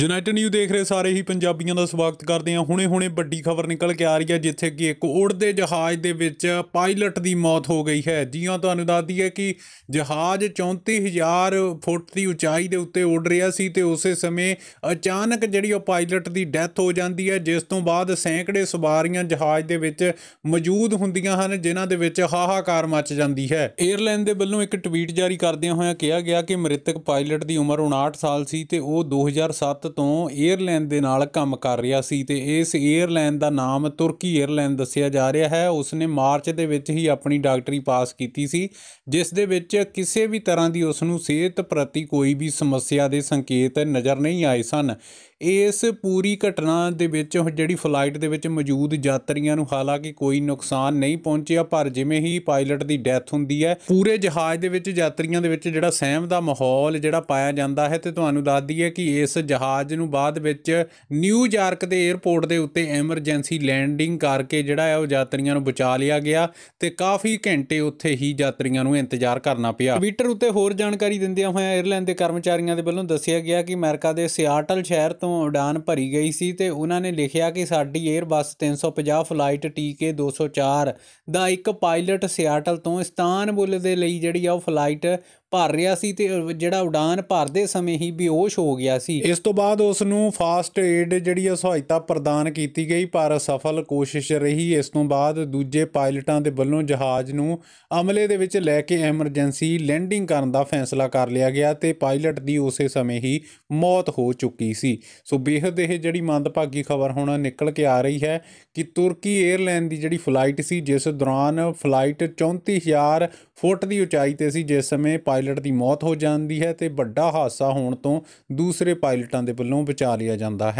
United new ਦੇਖ ਰਹੇ ਸਾਰੇ ਹੀ ਪੰਜਾਬੀਆਂ ਦਾ ਸਵਾਗਤ ਕਰਦੇ ਹਾਂ ਹੁਣੇ-ਹੁਣੇ ਵੱਡੀ ਖਬਰ ਨਿਕਲ ਕੇ ਆ ਰਹੀ ਹੈ ਜਿੱਥੇ ਕਿ ਇੱਕ ਉੜਦੇ ਜਹਾਜ਼ ਦੇ ਵਿੱਚ ਪਾਇਲਟ ਦੀ ਮੌਤ ਹੋ ਗਈ ਹੈ ਜੀਆਂ ਤੁਹਾਨੂੰ ਦੱਸਦੀ ਹੈ ਕਿ ਜਹਾਜ਼ 34000 ਫੁੱਟ ਦੀ ਉਚਾਈ ਦੇ ਉੱਤੇ ਉੱਡ ਰਿਹਾ ਸੀ ਤੇ ਉਸੇ ਸਮੇਂ ਅਚਾਨਕ ਜਿਹੜੀ ਉਹ ਪਾਇਲਟ ਦੀ ਡੈਥ ਹੋ ਜਾਂਦੀ ਹੈ ਜਿਸ ਤੋਂ ਬਾਅਦ ਸੈਂਕੜੇ ਸਵਾਰੀਆਂ ਜਹਾਜ਼ ਦੇ ਵਿੱਚ ਮੌਜੂਦ ਹੁੰਦੀਆਂ ਹਨ ਜਿਨ੍ਹਾਂ ਦੇ ਵਿੱਚ ਹਾਹਾਕਾਰ ਮਚ ਜਾਂਦੀ ਹੈ 에ਅਰਲਾਈਨ ਦੇ ਵੱਲੋਂ ਇੱਕ ਟਵੀਟ ਜਾਰੀ ਕਰਦਿਆਂ ਹੋਇਆਂ ਕਿਹਾ ਗਿਆ ਕਿ ਮ੍ਰਿਤਕ ਪਾਇਲਟ ਦੀ ਉਮਰ 59 ਸਾਲ ਸੀ ਤੇ ਉਹ 2007 ਭਾਰਤ ਤੋਂ 에ਅਰਲਾਈਨ ਦੇ ਨਾਲ ਕੰਮ ਕਰ ਰਿਹਾ ਸੀ ਤੇ ਇਸ 에ਅਰਲਾਈਨ ਦਾ ਨਾਮ ਤੁਰਕੀ 에ਅਰਲਾਈਨ ਦੱਸਿਆ ਜਾ ਰਿਹਾ ਹੈ ਉਸ ਨੇ ਮਾਰਚ ਦੇ ਵਿੱਚ ਹੀ ਆਪਣੀ ਡਾਕਟਰੀ ਪਾਸ ਕੀਤੀ ਸੀ ਜਿਸ ਦੇ ਵਿੱਚ ਕਿਸੇ ਵੀ ਤਰ੍ਹਾਂ ਦੀ ਉਸ ਨੂੰ ਸਿਹਤ ਪ੍ਰਤੀ ਕੋਈ ਵੀ ਸਮੱਸਿਆ ਦੇ ਸੰਕੇਤ ਨਜ਼ਰ ਨਹੀਂ ਆਏ ਸਨ ਇਸ ਪੂਰੀ ਘਟਨਾ ਦੇ ਵਿੱਚ ਜਿਹੜੀ ਫਲਾਈਟ ਦੇ ਵਿੱਚ ਮੌਜੂਦ ਯਾਤਰੀਆਂ ਨੂੰ ਹਾਲਾਂਕਿ ਕੋਈ ਨੁਕਸਾਨ ਨਹੀਂ ਪਹੁੰਚਿਆ ਪਰ ਜਿਵੇਂ ਹੀ ਪਾਇਲਟ ਦੀ ਡੈਥ ਹੁੰਦੀ ਹੈ ਪੂਰੇ ਜਹਾਜ਼ ਦੇ ਵਿੱਚ ਯਾਤਰੀਆਂ ਦੇ ਵਿੱਚ ਜਿਹੜਾ ਸਹਿਮ ਦਾ ਮਾਹੌਲ ਜਿਹੜਾ ਪਾਇਆ ਜਾਂਦਾ ਹੈ ਤੇ ਤੁਹਾਨੂੰ ਦੱਸ ਦਈਏ ਕਿ ਇਸ ਜਹਾਜ਼ ਜਹਾਜ਼ ਨੂੰ ਬਾਅਦ ਵਿੱਚ ਨਿਊਯਾਰਕ ਦੇ 에ਅਰਪੋਰਟ ਦੇ ਉੱਤੇ ਐਮਰਜੈਂਸੀ ਲੈਂਡਿੰਗ ਕਰਕੇ ਜਿਹੜਾ ਹੈ ਉਹ ਯਾਤਰੀਆਂ ਨੂੰ ਬਚਾ ਲਿਆ ਗਿਆ ਤੇ ਕਾਫੀ ਘੰਟੇ ਉੱਥੇ ਹੀ ਯਾਤਰੀਆਂ ਨੂੰ ਇੰਤਜ਼ਾਰ ਕਰਨਾ ਪਿਆ ਟਵਿੱਟਰ ਉੱਤੇ ਹੋਰ ਜਾਣਕਾਰੀ ਦਿੰਦਿਆਂ ਹੋਇਆਂ 에ਅਰਲਾਈਨ ਦੇ ਕਰਮਚਾਰੀਆਂ ਦੇ ਵੱਲੋਂ ਦੱਸਿਆ ਗਿਆ ਕਿ ਅਮਰੀਕਾ ਦੇ ਸਿਆਟਲ ਸ਼ਹਿਰ ਤੋਂ ਉਡਾਨ ਭਰੀ ਗਈ ਸੀ ਤੇ ਉਹਨਾਂ ਨੇ ਲਿਖਿਆ ਕਿ ਸਾਡੀ 에어ਬੱਸ 350 ਫਲਾਈਟ ਟੀਕੇ 204 ਦਾ ਇੱਕ ਪਾਇਲਟ ਸਿਆਟਲ ਤੋਂ ਇਸਤਾਨਬੁਲ ਦੇ ਲਈ ਜਿਹੜੀ ਆ ਉਹ ਫਲਾਈਟ ਭਰ ਰਿਹਾ ਸੀ ਤੇ ਜਿਹੜਾ ਉਡਾਨ ਭਰਦੇ ਸਮੇਂ ਹੀ ਬੇਹੋਸ਼ ਹੋ ਗਿਆ ਸੀ ਇਸ ਤੋਂ ਬਾਅਦ ਉਸ ਨੂੰ ਫਾਸਟ ਏਡ ਜਿਹੜੀ ਸਹਾਇਤਾ ਪ੍ਰਦਾਨ ਕੀਤੀ ਗਈ ਪਰ ਸਫਲ ਕੋਸ਼ਿਸ਼ ਰਹੀ ਇਸ ਤੋਂ ਬਾਅਦ ਦੂਜੇ ਪਾਇਲਟਾਂ ਦੇ ਵੱਲੋਂ ਜਹਾਜ਼ ਨੂੰ ਅਮਲੇ ਦੇ ਵਿੱਚ ਲੈ ਕੇ ਐਮਰਜੈਂਸੀ ਲੈਂਡਿੰਗ ਕਰਨ ਦਾ ਫੈਸਲਾ ਕਰ ਲਿਆ ਗਿਆ ਤੇ ਪਾਇਲਟ ਦੀ ਉਸੇ ਸਮੇਂ ਹੀ ਮੌਤ ਹੋ ਚੁੱਕੀ ਸੀ ਸੋ ਬੇਹਦ ਇਹ ਜਿਹੜੀ ਮੰਦਭਾਗੀ ਖਬਰ ਹੁਣ ਨਿਕਲ ਕੇ ਆ ਰਹੀ ਹੈ ਕਿ ਤੁਰਕੀ 에ਅਰਲਾਈਨ ਦੀ ਜਿਹੜੀ ਫਲਾਈਟ ਸੀ ਜਿਸ ਦੌਰਾਨ ਫਲਾਈਟ 34000 ਫੁੱਟ ਦੀ ਉਚਾਈ ਤੇ ਸੀ ਜਿਸ ਸਮੇਂ ਪਾਇਲਟ ਪਾਇਲਟ ਦੀ ਮੌਤ ਹੋ ਜਾਂਦੀ ਹੈ ਤੇ ਵੱਡਾ ਹਾਦਸਾ ਹੋਣ ਤੋਂ ਦੂਸਰੇ ਪਾਇਲਟਾਂ ਦੇ ਵੱਲੋਂ ਬਚਾ ਲਿਆ ਜਾਂਦਾ ਹੈ